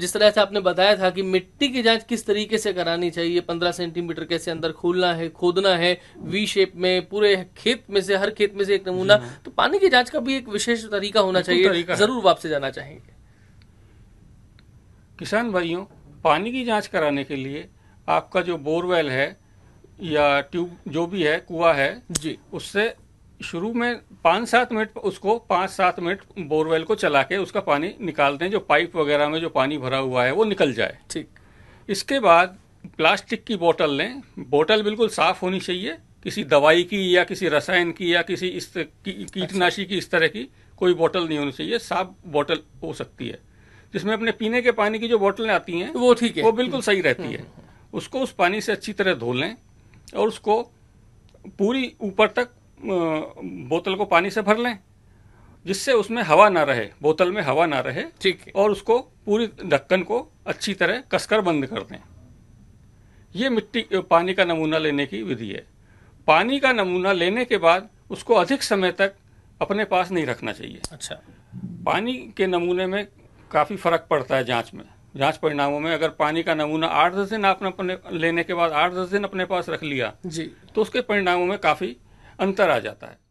जिस तरह से आपने बताया था कि मिट्टी की जांच किस तरीके से करानी चाहिए पंद्रह सेंटीमीटर कैसे अंदर खोलना है खोदना है वी शेप में पूरे खेत में से हर खेत में से एक नमूना हम्म। तो पानी की जांच का भी एक विशेष तरीका होना चाहिए जरूर वापस जाना चाहेंगे किसान भाइयों पानी की जांच कराने के लिए आपका जो बोरवेल है या ट्यूब जो भी है कुआ है जी उससे शुरू में पाँच सात मिनट उसको पाँच सात मिनट बोरवेल को चला के उसका पानी निकाल दें जो पाइप वगैरह में जो पानी भरा हुआ है वो निकल जाए ठीक इसके बाद प्लास्टिक की बोतल लें बोतल बिल्कुल साफ़ होनी चाहिए किसी दवाई की या किसी रसायन की या किसी इस की, कीटनाशी की इस तरह की कोई बोतल नहीं होनी चाहिए साफ बोतल हो सकती है जिसमें अपने पीने के पानी की जो बोतलें आती हैं वो ठीक है वो बिल्कुल सही रहती हम्म, है हम्म, हम्म। उसको उस पानी से अच्छी तरह धो लें और उसको पूरी ऊपर तक बोतल को पानी से भर लें जिससे उसमें हवा ना रहे बोतल में हवा ना रहे ठीक और उसको पूरी ढक्कन को अच्छी तरह कसकर बंद कर दें ये मिट्टी पानी का नमूना लेने की विधि है पानी का नमूना लेने के बाद उसको अधिक समय तक अपने पास नहीं रखना चाहिए अच्छा पानी के नमूने में काफ़ी फर्क पड़ता है जांच में जांच परिणामों में अगर पानी का नमूना आठ दस दिन आपने अपने लेने के बाद आठ दस दिन अपने पास रख लिया जी तो उसके परिणामों में काफ़ी अंतर आ जाता है